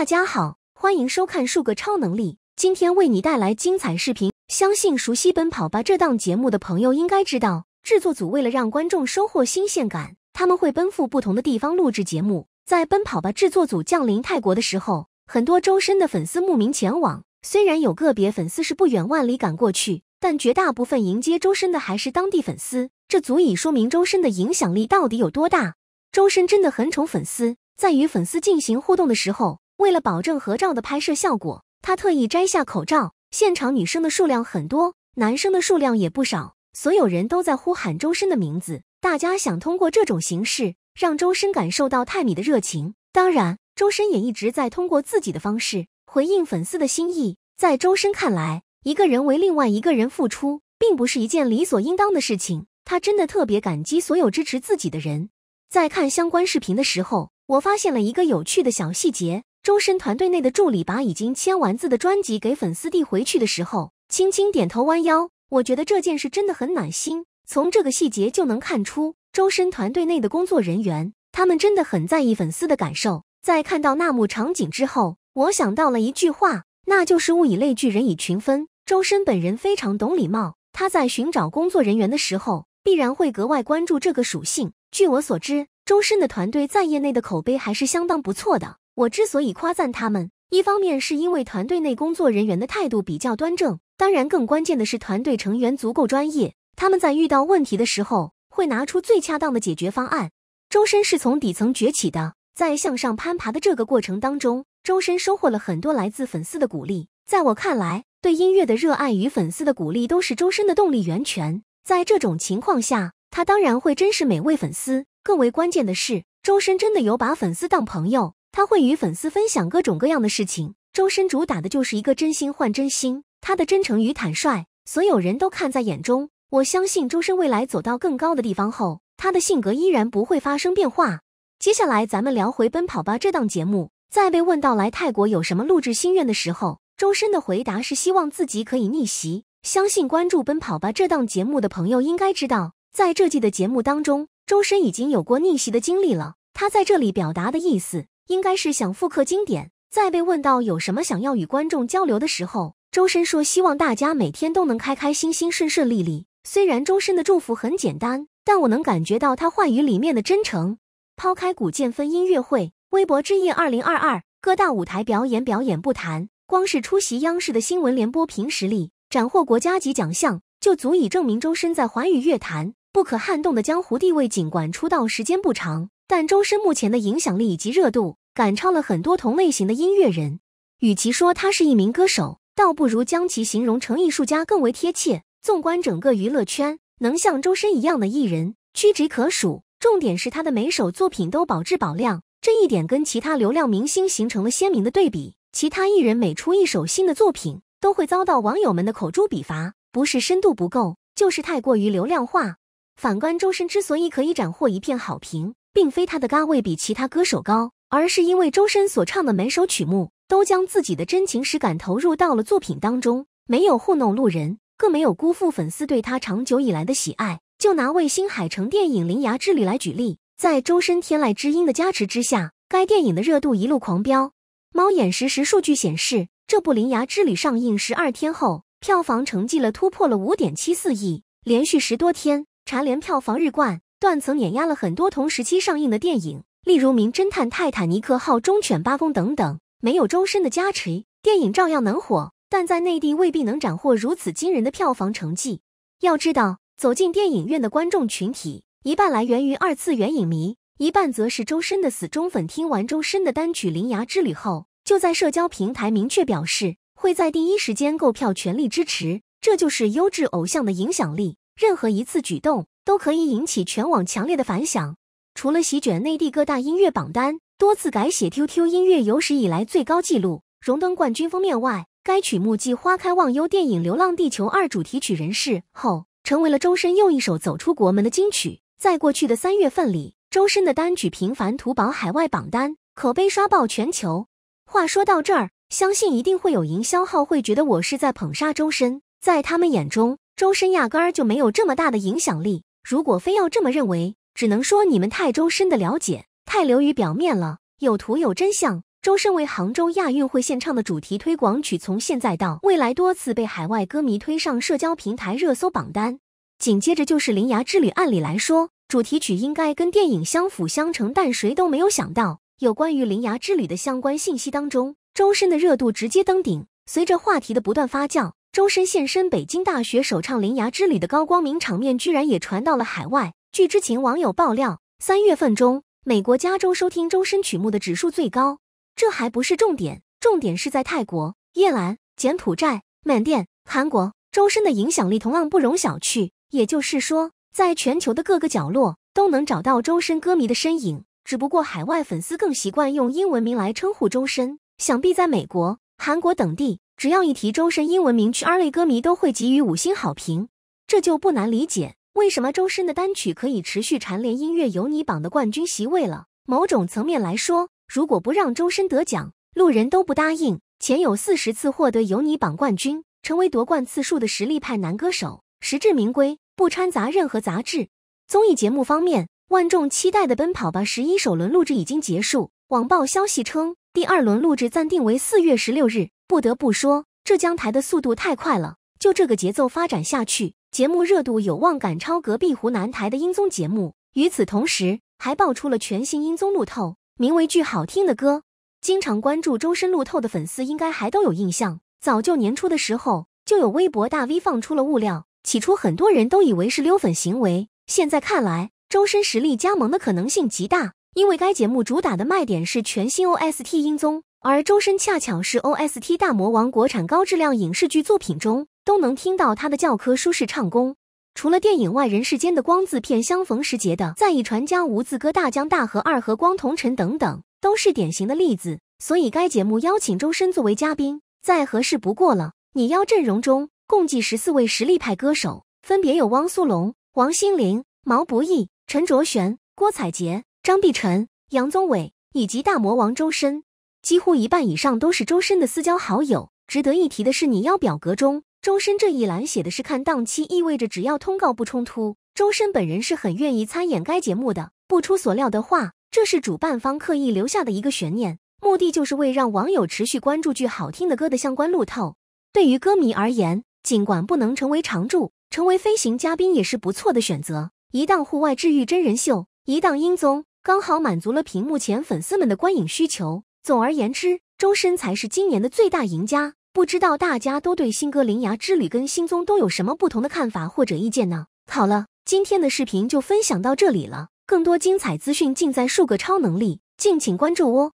大家好，欢迎收看数个超能力。今天为你带来精彩视频。相信熟悉《奔跑吧》这档节目的朋友应该知道，制作组为了让观众收获新鲜感，他们会奔赴不同的地方录制节目。在《奔跑吧》制作组降临泰国的时候，很多周深的粉丝慕名前往。虽然有个别粉丝是不远万里赶过去，但绝大部分迎接周深的还是当地粉丝。这足以说明周深的影响力到底有多大。周深真的很宠粉丝，在与粉丝进行互动的时候。为了保证合照的拍摄效果，他特意摘下口罩。现场女生的数量很多，男生的数量也不少，所有人都在呼喊周深的名字。大家想通过这种形式让周深感受到泰米的热情。当然，周深也一直在通过自己的方式回应粉丝的心意。在周深看来，一个人为另外一个人付出，并不是一件理所应当的事情。他真的特别感激所有支持自己的人。在看相关视频的时候，我发现了一个有趣的小细节。周深团队内的助理把已经签完字的专辑给粉丝递回去的时候，轻轻点头弯腰。我觉得这件事真的很暖心，从这个细节就能看出周深团队内的工作人员，他们真的很在意粉丝的感受。在看到那幕场景之后，我想到了一句话，那就是物以类聚，人以群分。周深本人非常懂礼貌，他在寻找工作人员的时候必然会格外关注这个属性。据我所知，周深的团队在业内的口碑还是相当不错的。我之所以夸赞他们，一方面是因为团队内工作人员的态度比较端正，当然更关键的是团队成员足够专业。他们在遇到问题的时候，会拿出最恰当的解决方案。周深是从底层崛起的，在向上攀爬的这个过程当中，周深收获了很多来自粉丝的鼓励。在我看来，对音乐的热爱与粉丝的鼓励都是周深的动力源泉。在这种情况下，他当然会珍视每位粉丝。更为关键的是，周深真的有把粉丝当朋友。他会与粉丝分享各种各样的事情，周深主打的就是一个真心换真心，他的真诚与坦率，所有人都看在眼中。我相信周深未来走到更高的地方后，他的性格依然不会发生变化。接下来咱们聊回《奔跑吧》这档节目，在被问到来泰国有什么录制心愿的时候，周深的回答是希望自己可以逆袭。相信关注《奔跑吧》这档节目的朋友应该知道，在这季的节目当中，周深已经有过逆袭的经历了。他在这里表达的意思。应该是想复刻经典。在被问到有什么想要与观众交流的时候，周深说：“希望大家每天都能开开心心、顺顺利利。”虽然周深的祝福很简单，但我能感觉到他话语里面的真诚。抛开古剑分音乐会、微博之夜二零二二各大舞台表演表演不谈，光是出席央视的新闻联播，凭实力斩获国家级奖项，就足以证明周深在华语乐坛不可撼动的江湖地位。尽管出道时间不长。但周深目前的影响力以及热度赶超了很多同类型的音乐人，与其说他是一名歌手，倒不如将其形容成艺术家更为贴切。纵观整个娱乐圈，能像周深一样的艺人屈指可数。重点是他的每首作品都保质保量，这一点跟其他流量明星形成了鲜明的对比。其他艺人每出一首新的作品，都会遭到网友们的口诛笔伐，不是深度不够，就是太过于流量化。反观周深，之所以可以斩获一片好评。并非他的咖位比其他歌手高，而是因为周深所唱的每首曲目都将自己的真情实感投入到了作品当中，没有糊弄路人，更没有辜负粉丝对他长久以来的喜爱。就拿卫星海城》电影《铃芽之旅》来举例，在周深天籁之音的加持之下，该电影的热度一路狂飙。猫眼实时数据显示，这部《铃芽之旅》上映十二天后，票房成绩了突破了五点七四亿，连续十多天蝉联票房日冠。断层碾压了很多同时期上映的电影，例如《名侦探泰坦尼克号》《忠犬八公》等等。没有周深的加持，电影照样能火，但在内地未必能斩获如此惊人的票房成绩。要知道，走进电影院的观众群体，一半来源于二次元影迷，一半则是周深的死忠粉。听完周深的单曲《铃芽之旅》后，就在社交平台明确表示会在第一时间购票，全力支持。这就是优质偶像的影响力，任何一次举动。都可以引起全网强烈的反响。除了席卷内地各大音乐榜单，多次改写 QQ 音乐有史以来最高纪录，荣登冠军封面外，该曲目继《花开忘忧》电影《流浪地球二》主题曲《人世》后，成为了周深又一首走出国门的金曲。在过去的三月份里，周深的单曲频繁屠榜海外榜单，口碑刷爆全球。话说到这儿，相信一定会有营销号会觉得我是在捧杀周深，在他们眼中，周深压根儿就没有这么大的影响力。如果非要这么认为，只能说你们太周深的了解，太流于表面了。有图有真相，周深为杭州亚运会献唱的主题推广曲，从现在到未来多次被海外歌迷推上社交平台热搜榜单。紧接着就是《灵芽之旅》，按理来说，主题曲应该跟电影相辅相成，但谁都没有想到，有关于《灵芽之旅》的相关信息当中，周深的热度直接登顶。随着话题的不断发酵。周深现身北京大学首唱《铃芽之旅》的高光明场面，居然也传到了海外。据知情网友爆料，三月份中，美国加州收听周深曲目的指数最高。这还不是重点，重点是在泰国、越南、柬埔寨、缅甸、韩国，周深的影响力同样不容小觑。也就是说，在全球的各个角落都能找到周深歌迷的身影。只不过，海外粉丝更习惯用英文名来称呼周深，想必在美国、韩国等地。只要一提周深英文名曲，二类歌迷都会给予五星好评，这就不难理解为什么周深的单曲可以持续蝉联音乐有你榜的冠军席位了。某种层面来说，如果不让周深得奖，路人都不答应。前有四十次获得有你榜冠军，成为夺冠次数的实力派男歌手，实至名归，不掺杂任何杂质。综艺节目方面，万众期待的《奔跑吧》十一首轮录制已经结束，网曝消息称第二轮录制暂定为四月十六日。不得不说，浙江台的速度太快了。就这个节奏发展下去，节目热度有望赶超隔壁湖南台的英综节目。与此同时，还爆出了全新英综路透，名为《句好听的歌》。经常关注周深路透的粉丝应该还都有印象，早就年初的时候就有微博大 V 放出了物料。起初很多人都以为是溜粉行为，现在看来，周深实力加盟的可能性极大，因为该节目主打的卖点是全新 OST 英综。而周深恰巧是 OST 大魔王，国产高质量影视剧作品中都能听到他的教科书式唱功。除了电影外，《人世间的》《光字片》《相逢时节》的《在《忆传家无字歌》《大江大河二》和《光同尘》等等，都是典型的例子。所以，该节目邀请周深作为嘉宾，再合适不过了。拟邀阵容中共计十四位实力派歌手，分别有汪苏泷、王心凌、毛不易、陈卓璇、郭采洁、张碧晨、杨宗纬以及大魔王周深。几乎一半以上都是周深的私交好友。值得一提的是，你要表格中周深这一栏写的是看档期，意味着只要通告不冲突，周深本人是很愿意参演该节目的。不出所料的话，这是主办方刻意留下的一个悬念，目的就是为让网友持续关注句好听的歌的相关路透。对于歌迷而言，尽管不能成为常驻，成为飞行嘉宾也是不错的选择。一档户外治愈真人秀，一档音综，刚好满足了屏幕前粉丝们的观影需求。总而言之，周深才是今年的最大赢家。不知道大家都对新歌《铃芽之旅》跟新综都有什么不同的看法或者意见呢？好了，今天的视频就分享到这里了。更多精彩资讯尽在数个超能力，敬请关注哦。